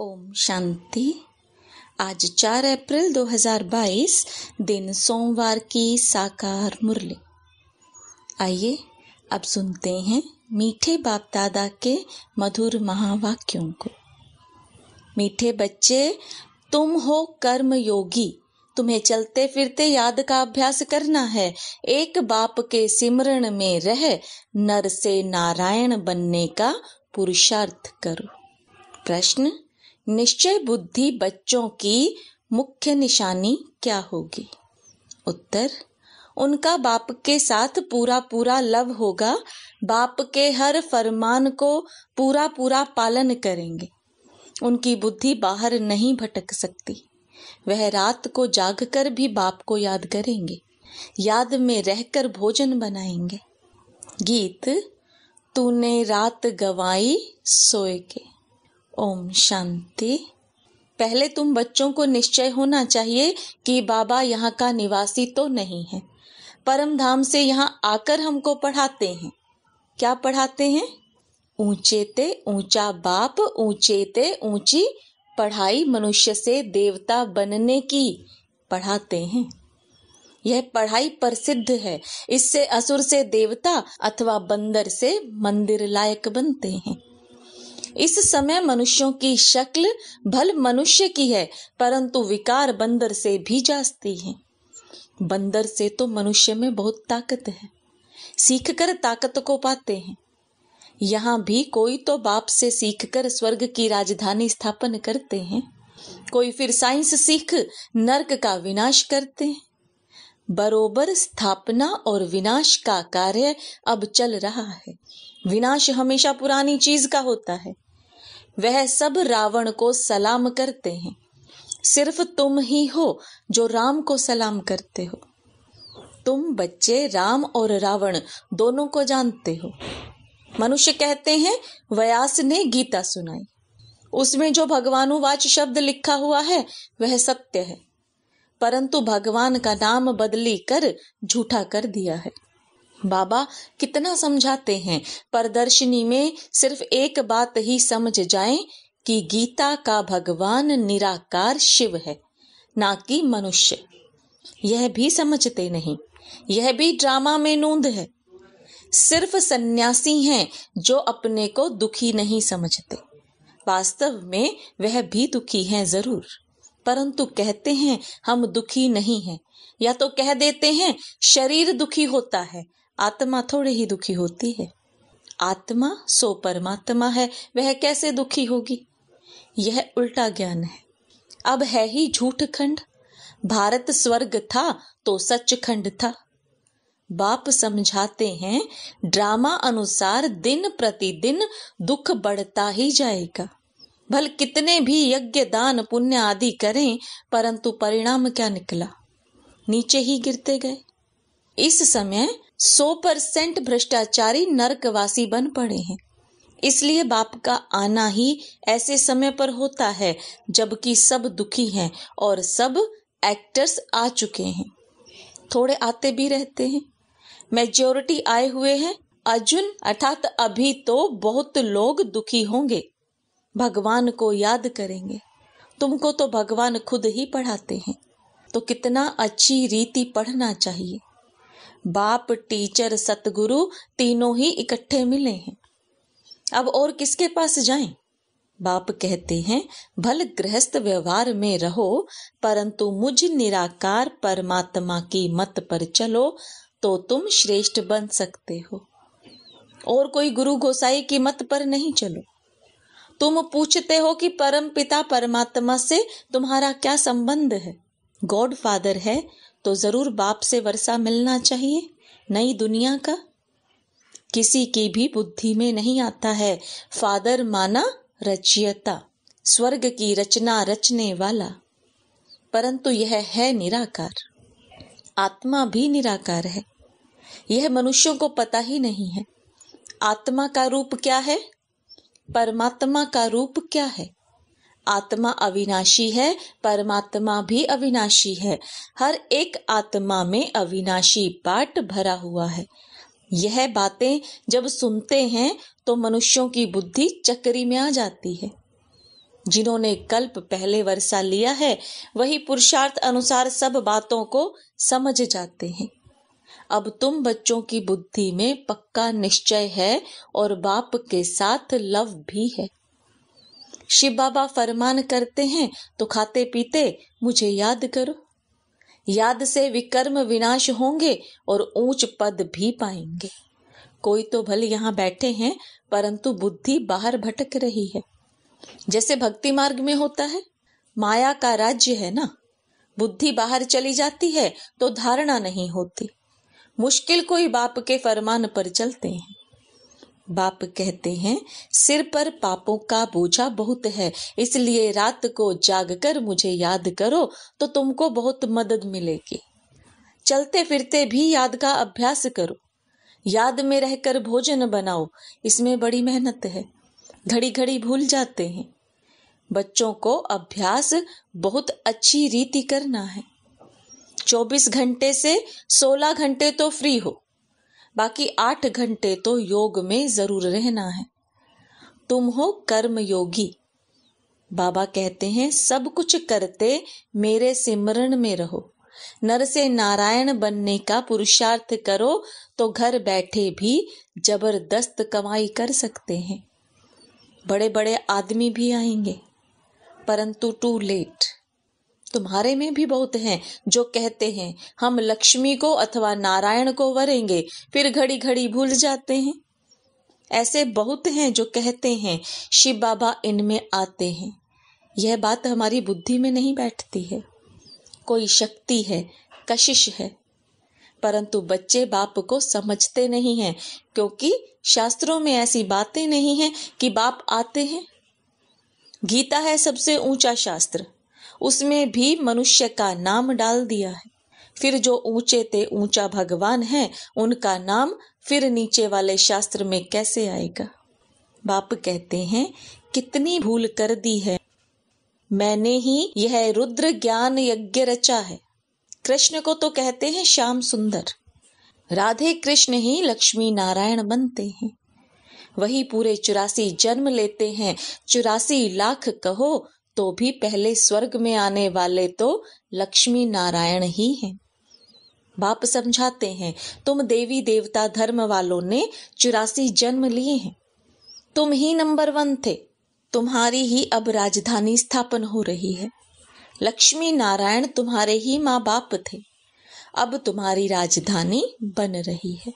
ओम शांति आज 4 अप्रैल 2022 दिन सोमवार की साकार मुरली आइए अब सुनते हैं मीठे बाप दादा के मधुर महावाक्यों को मीठे बच्चे तुम हो कर्म योगी तुम्हें चलते फिरते याद का अभ्यास करना है एक बाप के सिमरण में रह नर से नारायण बनने का पुरुषार्थ करो प्रश्न निश्चय बुद्धि बच्चों की मुख्य निशानी क्या होगी उत्तर उनका बाप के साथ पूरा पूरा लव होगा बाप के हर फरमान को पूरा पूरा पालन करेंगे उनकी बुद्धि बाहर नहीं भटक सकती वह रात को जागकर भी बाप को याद करेंगे याद में रहकर भोजन बनाएंगे गीत तूने रात गवाई सोए के ओम शांति पहले तुम बच्चों को निश्चय होना चाहिए कि बाबा यहाँ का निवासी तो नहीं है परम धाम से यहाँ आकर हमको पढ़ाते हैं क्या पढ़ाते हैं ऊंचे ते ऊंचा बाप ऊंचे ते ऊंची पढ़ाई मनुष्य से देवता बनने की पढ़ाते हैं यह पढ़ाई प्रसिद्ध है इससे असुर से देवता अथवा बंदर से मंदिर लायक बनते हैं इस समय मनुष्यों की शक्ल भल मनुष्य की है परंतु विकार बंदर से भी जास्ती है बंदर से तो मनुष्य में बहुत ताकत है सीख कर ताकत को पाते हैं यहाँ भी कोई तो बाप से सीखकर स्वर्ग की राजधानी स्थापन करते हैं कोई फिर साइंस सीख नरक का विनाश करते हैं बरोबर स्थापना और विनाश का कार्य अब चल रहा है विनाश हमेशा पुरानी चीज का होता है वह सब रावण को सलाम करते हैं सिर्फ तुम ही हो जो राम को सलाम करते हो तुम बच्चे राम और रावण दोनों को जानते हो मनुष्य कहते हैं व्यास ने गीता सुनाई उसमें जो भगवानुवाच शब्द लिखा हुआ है वह सत्य है परंतु भगवान का नाम बदली कर झूठा कर दिया है बाबा कितना समझाते हैं प्रदर्शनी में सिर्फ एक बात ही समझ जाएं कि गीता का भगवान निराकार शिव है ना कि मनुष्य यह भी समझते नहीं यह भी ड्रामा में नूंद है सिर्फ सन्यासी हैं जो अपने को दुखी नहीं समझते वास्तव में वह भी दुखी हैं जरूर परंतु कहते हैं हम दुखी नहीं हैं या तो कह देते हैं शरीर दुखी होता है आत्मा थोड़ी ही दुखी होती है आत्मा सो परमात्मा है वह कैसे दुखी होगी यह उल्टा ज्ञान है अब है ही झूठ खंड भारत स्वर्ग था तो सच खंड था बाप समझाते हैं ड्रामा अनुसार दिन प्रतिदिन दुख बढ़ता ही जाएगा भल कितने भी यज्ञ दान पुण्य आदि करें परंतु परिणाम क्या निकला नीचे ही गिरते गए इस समय सौ परसेंट भ्रष्टाचारी नरकवासी बन पड़े हैं इसलिए बाप का आना ही ऐसे समय पर होता है जबकि सब दुखी हैं और सब एक्टर्स आ चुके हैं थोड़े आते भी रहते हैं मेजोरिटी आए हुए हैं अर्जुन अर्थात अभी तो बहुत लोग दुखी होंगे भगवान को याद करेंगे तुमको तो भगवान खुद ही पढ़ाते हैं तो कितना अच्छी रीति पढ़ना चाहिए बाप टीचर सतगुरु तीनों ही इकट्ठे मिले हैं अब और किसके पास जाएं? बाप कहते हैं भल गृहस्थ व्यवहार में रहो परंतु मुझ निराकार परमात्मा की मत पर चलो तो तुम श्रेष्ठ बन सकते हो और कोई गुरु गोसाई की मत पर नहीं चलो तुम पूछते हो कि परम पिता परमात्मा से तुम्हारा क्या संबंध है गॉड फादर है तो ज़रूर बाप से वर्षा मिलना चाहिए नई दुनिया का किसी की भी बुद्धि में नहीं आता है फादर माना रचियता स्वर्ग की रचना रचने वाला परंतु यह है निराकार आत्मा भी निराकार है यह मनुष्यों को पता ही नहीं है आत्मा का रूप क्या है परमात्मा का रूप क्या है आत्मा अविनाशी है परमात्मा भी अविनाशी है हर एक आत्मा में अविनाशी पाठ भरा हुआ है यह बातें जब सुनते हैं तो मनुष्यों की बुद्धि चक्री में आ जाती है जिन्होंने कल्प पहले वर्षा लिया है वही पुरुषार्थ अनुसार सब बातों को समझ जाते हैं अब तुम बच्चों की बुद्धि में पक्का निश्चय है और बाप के साथ लव भी है शिव बाबा फरमान करते हैं तो खाते पीते मुझे याद करो याद से विकर्म विनाश होंगे और ऊंच पद भी पाएंगे कोई तो भले यहाँ बैठे हैं परंतु बुद्धि बाहर भटक रही है जैसे भक्ति मार्ग में होता है माया का राज्य है ना बुद्धि बाहर चली जाती है तो धारणा नहीं होती मुश्किल कोई बाप के फरमान पर चलते हैं बाप कहते हैं सिर पर पापों का बोझा बहुत है इसलिए रात को जागकर मुझे याद करो तो तुमको बहुत मदद मिलेगी चलते फिरते भी याद का अभ्यास करो याद में रहकर भोजन बनाओ इसमें बड़ी मेहनत है घड़ी घड़ी भूल जाते हैं बच्चों को अभ्यास बहुत अच्छी रीति करना है 24 घंटे से 16 घंटे तो फ्री हो बाकी आठ घंटे तो योग में जरूर रहना है तुम हो कर्म योगी बाबा कहते हैं सब कुछ करते मेरे सिमरण में रहो नर से नारायण बनने का पुरुषार्थ करो तो घर बैठे भी जबरदस्त कमाई कर सकते हैं बड़े बड़े आदमी भी आएंगे परंतु टू लेट तुम्हारे में भी बहुत हैं जो कहते हैं हम लक्ष्मी को अथवा नारायण को वरेंगे फिर घड़ी घड़ी भूल जाते हैं ऐसे बहुत हैं जो कहते हैं शिव बाबा इनमें आते हैं यह बात हमारी बुद्धि में नहीं बैठती है कोई शक्ति है कशिश है परंतु बच्चे बाप को समझते नहीं हैं क्योंकि शास्त्रों में ऐसी बातें नहीं हैं कि बाप आते हैं गीता है सबसे ऊंचा शास्त्र उसमें भी मनुष्य का नाम डाल दिया है फिर जो ऊंचे ते ऊंचा भगवान है उनका नाम फिर नीचे वाले शास्त्र में कैसे आएगा बाप कहते हैं कितनी भूल कर दी है मैंने ही यह रुद्र ज्ञान यज्ञ रचा है कृष्ण को तो कहते हैं श्याम सुंदर राधे कृष्ण ही लक्ष्मी नारायण बनते हैं वही पूरे चुरासी जन्म लेते हैं चुरासी लाख कहो तो भी पहले स्वर्ग में आने वाले तो लक्ष्मी नारायण ही हैं बाप समझाते हैं तुम देवी देवता धर्म वालों ने चुरासी जन्म लिए हैं तुम ही नंबर वन थे तुम्हारी ही अब राजधानी स्थापन हो रही है लक्ष्मी नारायण तुम्हारे ही माँ बाप थे अब तुम्हारी राजधानी बन रही है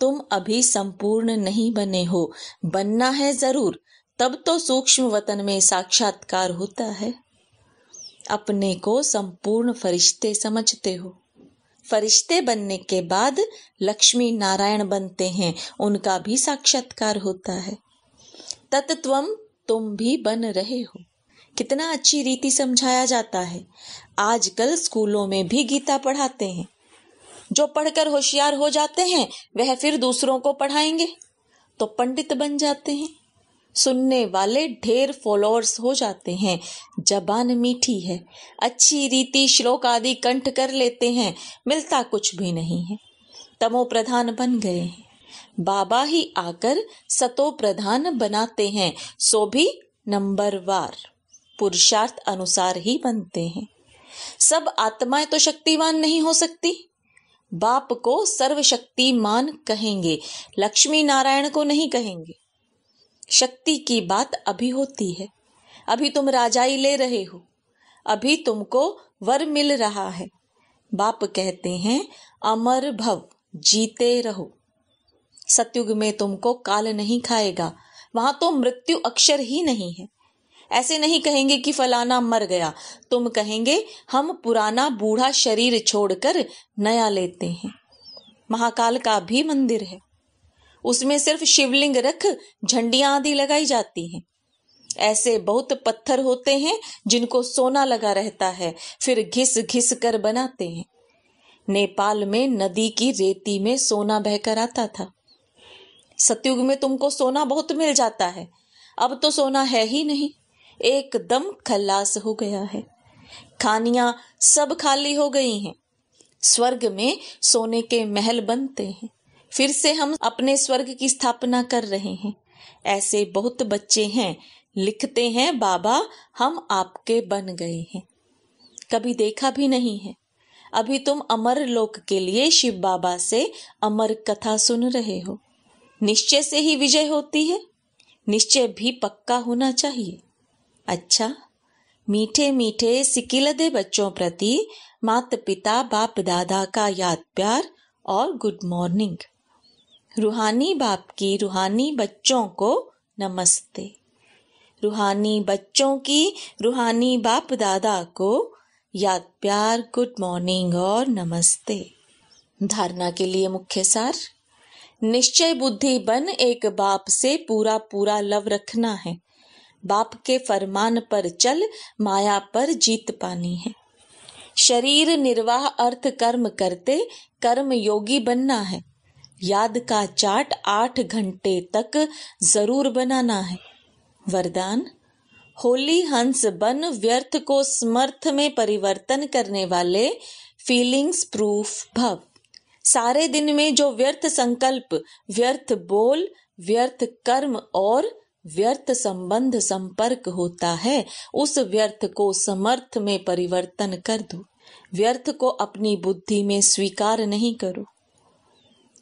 तुम अभी संपूर्ण नहीं बने हो बनना है जरूर तब तो सूक्ष्म वतन में साक्षात्कार होता है अपने को संपूर्ण फरिश्ते समझते हो फरिश्ते बनने के बाद लक्ष्मी नारायण बनते हैं उनका भी साक्षात्कार होता है तत्त्वम तुम भी बन रहे हो कितना अच्छी रीति समझाया जाता है आजकल स्कूलों में भी गीता पढ़ाते हैं जो पढ़कर होशियार हो जाते हैं वह फिर दूसरों को पढ़ाएंगे तो पंडित बन जाते हैं सुनने वाले ढेर फॉलोअर्स हो जाते हैं जबान मीठी है अच्छी रीति श्लोक आदि कंठ कर लेते हैं मिलता कुछ भी नहीं है तमो प्रधान बन गए हैं बाबा ही आकर सतो प्रधान बनाते हैं सो भी नंबर वार पुरुषार्थ अनुसार ही बनते हैं सब आत्माएं तो शक्तिवान नहीं हो सकती बाप को सर्वशक्तिमान कहेंगे लक्ष्मी नारायण को नहीं कहेंगे शक्ति की बात अभी होती है अभी तुम राजाई ले रहे हो अभी तुमको वर मिल रहा है बाप कहते हैं अमर भव जीते रहो सतयुग में तुमको काल नहीं खाएगा वहां तो मृत्यु अक्षर ही नहीं है ऐसे नहीं कहेंगे कि फलाना मर गया तुम कहेंगे हम पुराना बूढ़ा शरीर छोड़कर नया लेते हैं महाकाल का भी मंदिर है उसमें सिर्फ शिवलिंग रख झंडियां आदि लगाई जाती हैं ऐसे बहुत पत्थर होते हैं जिनको सोना लगा रहता है फिर घिस घिस कर बनाते हैं नेपाल में नदी की रेती में सोना बहकर आता था सतयुग में तुमको सोना बहुत मिल जाता है अब तो सोना है ही नहीं एकदम खल्लास हो गया है खानियां सब खाली हो गई हैं स्वर्ग में सोने के महल बनते हैं फिर से हम अपने स्वर्ग की स्थापना कर रहे हैं ऐसे बहुत बच्चे हैं लिखते हैं बाबा हम आपके बन गए हैं कभी देखा भी नहीं है अभी तुम अमर लोक के लिए शिव बाबा से अमर कथा सुन रहे हो निश्चय से ही विजय होती है निश्चय भी पक्का होना चाहिए अच्छा मीठे मीठे सिकिलदे बच्चों प्रति माता पिता बाप दादा का याद प्यार और गुड मॉर्निंग रूहानी बाप की रूहानी बच्चों को नमस्ते रूहानी बच्चों की रूहानी बाप दादा को याद प्यार गुड मॉर्निंग और नमस्ते धारणा के लिए मुख्य सार निश्चय बुद्धि बन एक बाप से पूरा पूरा लव रखना है बाप के फरमान पर चल माया पर जीत पानी है शरीर निर्वाह अर्थ कर्म करते कर्म योगी बनना है याद का चाट आठ घंटे तक जरूर बनाना है वरदान होली हंस बन व्यर्थ को समर्थ में परिवर्तन करने वाले फीलिंग्स प्रूफ भव सारे दिन में जो व्यर्थ संकल्प व्यर्थ बोल व्यर्थ कर्म और व्यर्थ संबंध संपर्क होता है उस व्यर्थ को समर्थ में परिवर्तन कर दो व्यर्थ को अपनी बुद्धि में स्वीकार नहीं करो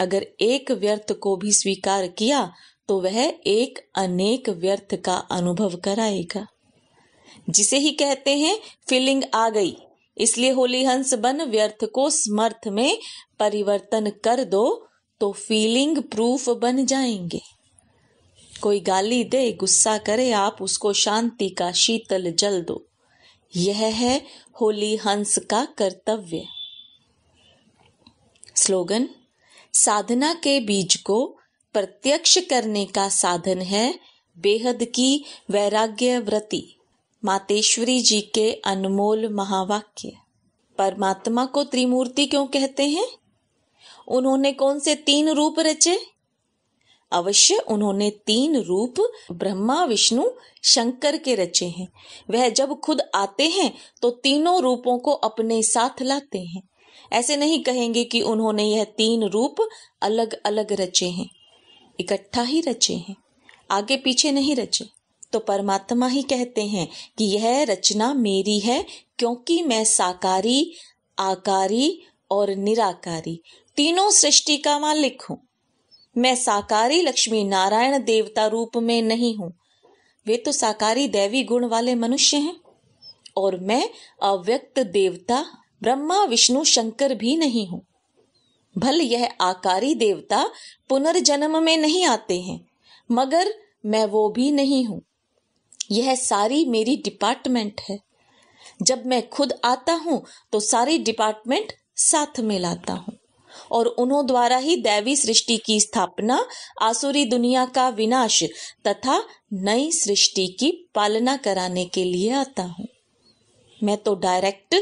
अगर एक व्यर्थ को भी स्वीकार किया तो वह एक अनेक व्यर्थ का अनुभव कराएगा जिसे ही कहते हैं फीलिंग आ गई इसलिए होली हंस बन व्यर्थ को समर्थ में परिवर्तन कर दो तो फीलिंग प्रूफ बन जाएंगे कोई गाली दे गुस्सा करे आप उसको शांति का शीतल जल दो यह है होली हंस का कर्तव्य स्लोगन साधना के बीज को प्रत्यक्ष करने का साधन है बेहद की वैराग्य व्रति मातेश्वरी जी के अनमोल महावाक्य परमात्मा को त्रिमूर्ति क्यों कहते हैं उन्होंने कौन से तीन रूप रचे अवश्य उन्होंने तीन रूप ब्रह्मा विष्णु शंकर के रचे हैं वह जब खुद आते हैं तो तीनों रूपों को अपने साथ लाते हैं ऐसे नहीं कहेंगे कि उन्होंने यह तीन रूप अलग अलग रचे हैं इकट्ठा ही रचे हैं आगे पीछे नहीं रचे तो परमात्मा ही कहते हैं कि यह रचना मेरी है क्योंकि मैं साकारी आकारी और निराकारी तीनों सृष्टि का मालिक हूँ मैं साकारी लक्ष्मी नारायण देवता रूप में नहीं हूं वे तो साकारी देवी गुण वाले मनुष्य हैं और मैं अव्यक्त देवता ब्रह्मा विष्णु शंकर भी नहीं हूं भल यह आकारी देवता पुनर्जन्म में नहीं आते हैं मगर मैं वो भी नहीं हूं यह सारी मेरी डिपार्टमेंट है जब मैं खुद आता हूं तो सारी डिपार्टमेंट साथ में लाता हूं और उन्हों द्वारा ही दैवी सृष्टि की स्थापना आसुरी दुनिया का विनाश तथा नई सृष्टि की पालना कराने के लिए आता हूं मैं तो डायरेक्ट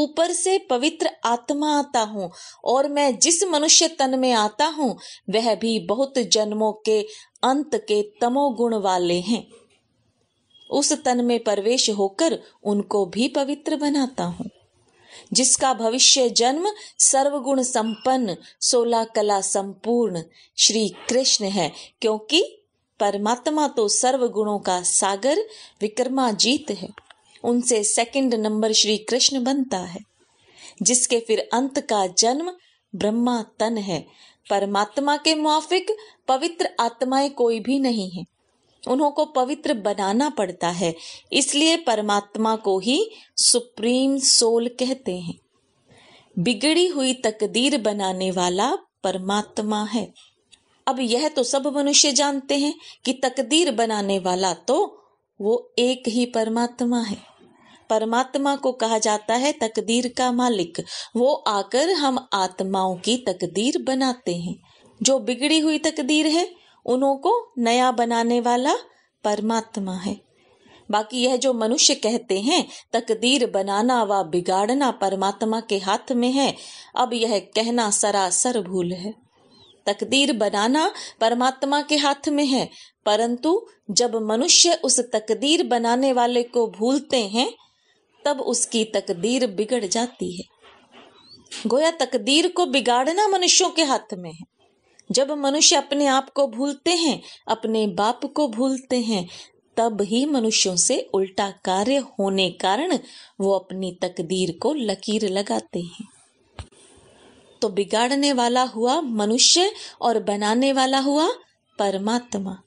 ऊपर से पवित्र आत्मा आता हूँ और मैं जिस मनुष्य तन में आता हूँ वह भी बहुत जन्मों के अंत के तमोगुण वाले हैं उस तन में प्रवेश होकर उनको भी पवित्र बनाता हूँ जिसका भविष्य जन्म सर्वगुण संपन्न सोलह कला संपूर्ण श्री कृष्ण है क्योंकि परमात्मा तो सर्वगुणों का सागर विक्रमाजीत है उनसे सेकंड नंबर श्री कृष्ण बनता है जिसके फिर अंत का जन्म ब्रह्मा तन है परमात्मा के मुआफिक पवित्र आत्माएं कोई भी नहीं है उन्हों को पवित्र बनाना पड़ता है इसलिए परमात्मा को ही सुप्रीम सोल कहते हैं बिगड़ी हुई तकदीर बनाने वाला परमात्मा है अब यह तो सब मनुष्य जानते हैं कि तकदीर बनाने वाला तो वो एक ही परमात्मा है परमात्मा को कहा जाता है तकदीर का मालिक वो आकर हम आत्माओं की तकदीर बनाते हैं जो बिगड़ी हुई तकदीर है उन्हों को नया बनाने वाला परमात्मा है बाकी यह जो मनुष्य कहते हैं तकदीर बनाना व बिगाड़ना परमात्मा के हाथ में है अब यह कहना सरासर भूल है तकदीर बनाना परमात्मा के हाथ में है परंतु जब मनुष्य उस तकदीर बनाने वाले को भूलते हैं तब उसकी तकदीर बिगड़ जाती है गोया तकदीर को बिगाड़ना मनुष्यों के हाथ में है जब मनुष्य अपने आप को भूलते हैं अपने बाप को भूलते हैं तब ही मनुष्यों से उल्टा कार्य होने कारण वो अपनी तकदीर को लकीर लगाते हैं तो बिगाड़ने वाला हुआ मनुष्य और बनाने वाला हुआ परमात्मा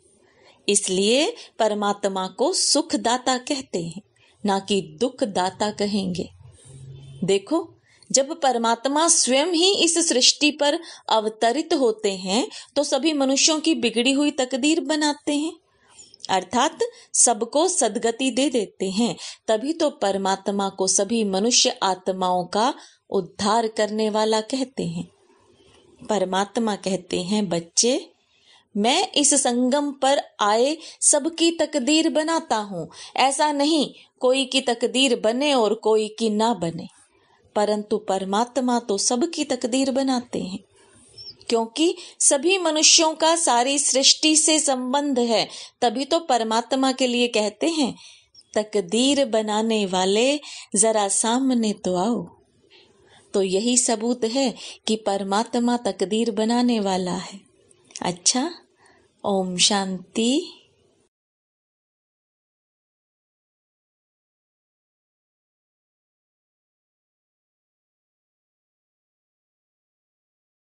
इसलिए परमात्मा को सुखदाता कहते हैं ना कि दुख दाता कहेंगे देखो जब परमात्मा स्वयं ही इस सृष्टि पर अवतरित होते हैं तो सभी मनुष्यों की बिगड़ी हुई तकदीर बनाते हैं अर्थात सबको सदगति दे देते हैं तभी तो परमात्मा को सभी मनुष्य आत्माओं का उद्धार करने वाला कहते हैं परमात्मा कहते हैं बच्चे मैं इस संगम पर आए सबकी तकदीर बनाता हूँ ऐसा नहीं कोई की तकदीर बने और कोई की ना बने परंतु परमात्मा तो सबकी तकदीर बनाते हैं क्योंकि सभी मनुष्यों का सारी सृष्टि से संबंध है तभी तो परमात्मा के लिए कहते हैं तकदीर बनाने वाले जरा सामने तो आओ तो यही सबूत है कि परमात्मा तकदीर बनाने वाला है अच्छा ओम शांति